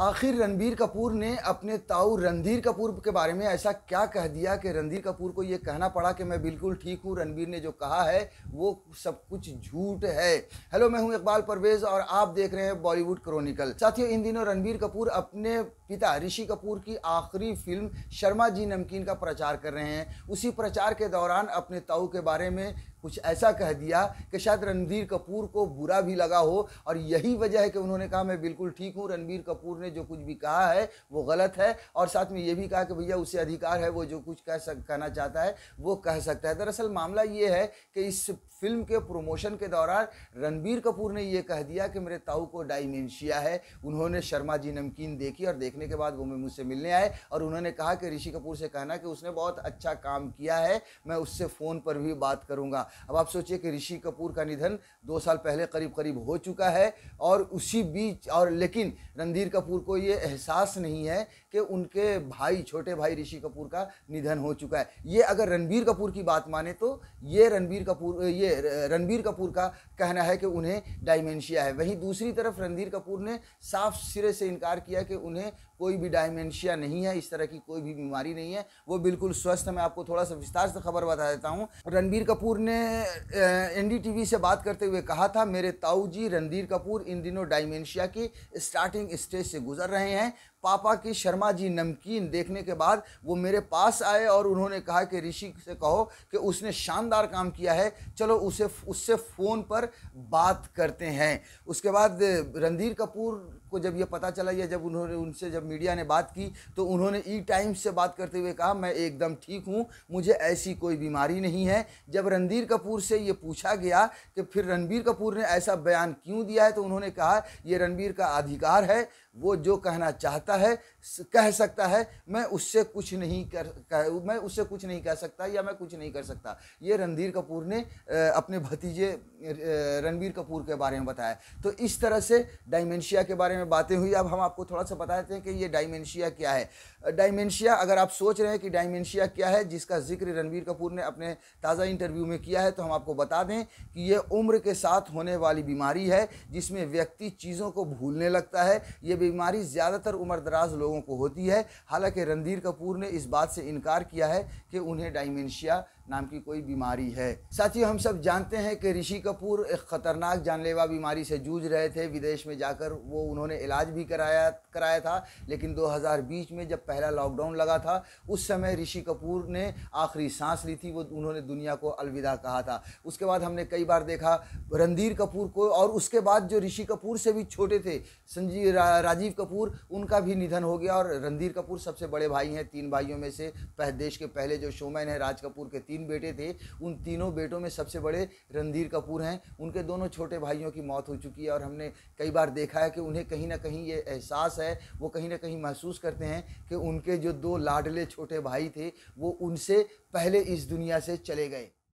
आखिर रणबीर कपूर ने अपने ताऊ रणधीर कपूर के बारे में ऐसा क्या कह दिया कि रणधीर कपूर को ये कहना पड़ा कि मैं बिल्कुल ठीक हूँ रणबीर ने जो कहा है वो सब कुछ झूठ है हेलो मैं हूँ इकबाल परवेज़ और आप देख रहे हैं बॉलीवुड क्रॉनिकल साथियों इन दिनों रणबीर कपूर अपने पिता ऋषि कपूर की आखिरी फिल्म शर्मा जी नमकीन का प्रचार कर रहे हैं उसी प्रचार के दौरान अपने ताऊ के बारे में कुछ ऐसा कह दिया कि शायद रणबीर कपूर को बुरा भी लगा हो और यही वजह है कि उन्होंने कहा मैं बिल्कुल ठीक हूँ रणबीर कपूर ने जो कुछ भी कहा है वो गलत है और साथ में ये भी कहा कि भैया उसे अधिकार है वो जो कुछ कह सक कहना चाहता है वो कह सकता है दरअसल मामला ये है कि इस फिल्म के प्रमोशन के दौरान रणबीर कपूर ने यह कह दिया कि मेरे ताऊ को डायमेंशिया है उन्होंने शर्मा जी नमकीन देखी और देख देखने के बाद वो मुझसे मिलने आए और उन्होंने कहा कि ऋषि कपूर से कहना कि उसने बहुत अच्छा काम किया है मैं उससे फ़ोन पर भी बात करूँगा अब आप सोचिए कि ऋषि कपूर का निधन दो साल पहले करीब करीब हो चुका है और उसी बीच और लेकिन रणधीर कपूर को ये एहसास नहीं है कि उनके भाई छोटे भाई ऋषि कपूर का निधन हो चुका है ये अगर रणबीर कपूर की बात माने तो ये रणबीर कपूर ये रणबीर कपूर का कहना है कि उन्हें डायमेंशिया है वहीं दूसरी तरफ रणधीर कपूर ने साफ सिरे से इनकार किया कि उन्हें कोई भी डायमेंशिया नहीं है इस तरह की कोई भी बीमारी नहीं है वो बिल्कुल स्वस्थ है मैं आपको थोड़ा सा विस्तार से खबर बता देता हूँ रणबीर कपूर ने एनडीटीवी से बात करते हुए कहा था मेरे ताऊ जी रणधीर कपूर इन दिनों डायमेंशिया की स्टार्टिंग स्टेज से गुजर रहे हैं पापा की शर्मा जी नमकीन देखने के बाद वो मेरे पास आए और उन्होंने कहा कि ऋषि से कहो कि उसने शानदार काम किया है चलो उसे उससे फ़ोन पर बात करते हैं उसके बाद रणधीर कपूर को जब ये पता चला या जब उन्होंने उनसे जब मीडिया ने बात की तो उन्होंने ई टाइम्स से बात करते हुए कहा मैं एकदम ठीक हूँ मुझे ऐसी कोई बीमारी नहीं है जब रणधीर कपूर से ये पूछा गया कि फिर रणबीर कपूर ने ऐसा बयान क्यों दिया है तो उन्होंने कहा यह रणबीर का अधिकार है वो जो कहना चाहता है कह सकता है मैं उससे कुछ नहीं कर कह, मैं उससे कुछ नहीं कह सकता या मैं कुछ नहीं कर सकता ये रणधीर कपूर ने अपने भतीजे रणबीर कपूर के बारे में बताया तो इस तरह से डायमेंशिया के बारे में बातें हुई अब हम आपको थोड़ा सा बता देते हैं कि ये डायमेंशिया क्या है डायमेंशिया अगर आप सोच रहे हैं कि डायमेंशिया क्या है जिसका जिक्र रणबीर कपूर ने अपने ताज़ा इंटरव्यू में किया है तो हम आपको बता दें कि ये उम्र के साथ होने वाली बीमारी है जिसमें व्यक्ति चीज़ों को भूलने लगता है ये बीमारी ज़्यादातर उम्र दराज लोगों को होती है हालांकि रणधीर कपूर ने इस बात से इनकार किया है कि उन्हें डायमेंशिया नाम की कोई बीमारी है साथियों हम सब जानते हैं कि ऋषि कपूर एक ख़तरनाक जानलेवा बीमारी से जूझ रहे थे विदेश में जाकर वो उन्होंने इलाज भी कराया कराया था लेकिन 2020 में जब पहला लॉकडाउन लगा था उस समय ऋषि कपूर ने आखिरी सांस ली थी वो उन्होंने दुनिया को अलविदा कहा था उसके बाद हमने कई बार देखा रणधीर कपूर को और उसके बाद जो ऋषि कपूर से भी छोटे थे संजीव रा, राजीव कपूर उनका भी निधन हो गया और रणधीर कपूर सबसे बड़े भाई हैं तीन भाइयों में से पह देश के पहले जो शोमैन हैं राज कपूर के तीन बेटे थे उन तीनों बेटों में सबसे बड़े रणधीर कपूर हैं उनके दोनों छोटे भाइयों की मौत हो चुकी है और हमने कई बार देखा है कि उन्हें कहीं ना कहीं ये एहसास है वो कहीं ना कहीं महसूस करते हैं कि उनके जो दो लाडले छोटे भाई थे वो उनसे पहले इस दुनिया से चले गए